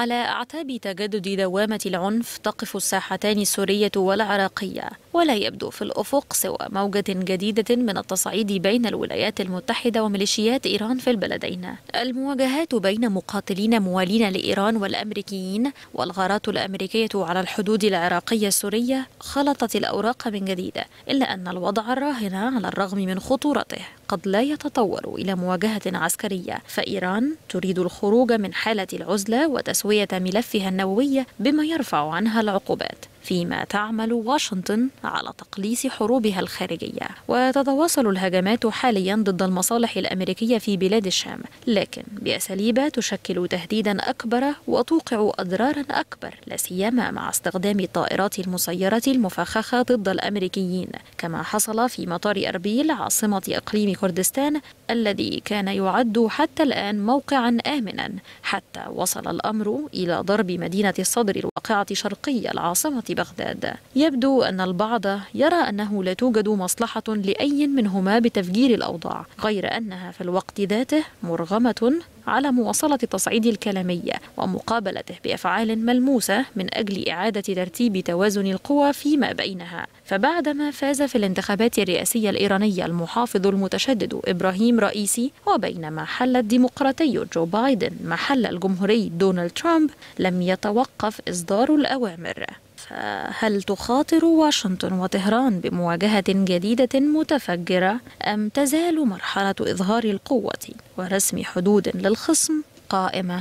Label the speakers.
Speaker 1: على أعتاب تجدد دوامة العنف تقف الساحتان السورية والعراقية ولا يبدو في الأفق سوى موجة جديدة من التصعيد بين الولايات المتحدة وميليشيات إيران في البلدين المواجهات بين مقاتلين موالين لإيران والأمريكيين والغارات الأمريكية على الحدود العراقية السورية خلطت الأوراق من جديد إلا أن الوضع الراهن على الرغم من خطورته قد لا يتطور إلى مواجهة عسكرية فإيران تريد الخروج من حالة العزلة وتسوية ملفها النووي بما يرفع عنها العقوبات فيما تعمل واشنطن على تقليص حروبها الخارجية وتتواصل الهجمات حاليا ضد المصالح الأمريكية في بلاد الشام لكن بأساليب تشكل تهديدا أكبر وتوقع أضرارا أكبر لاسيما سيما مع استخدام الطائرات المسيرة المفخخة ضد الأمريكيين كما حصل في مطار أربيل عاصمة إقليم كردستان الذي كان يعد حتى الآن موقعا آمنا حتى وصل الأمر إلى ضرب مدينة الصدر الواقعة شرقي العاصمة بغداد يبدو أن البعض يرى أنه لا توجد مصلحة لأي منهما بتفجير الأوضاع غير أنها في الوقت ذاته مرغمة على مواصلة التصعيد الكلامي ومقابلته بأفعال ملموسة من أجل إعادة ترتيب توازن القوى فيما بينها فبعدما فاز في الانتخابات الرئاسية الإيرانية المحافظ المتشدد إبراهيم رئيسي وبينما حل الديمقراطي جو بايدن محل الجمهوري دونالد ترامب لم يتوقف إصدار الأوامر فهل تخاطر واشنطن وطهران بمواجهة جديدة متفجرة أم تزال مرحلة إظهار القوة ورسم حدود للخصم قائمة؟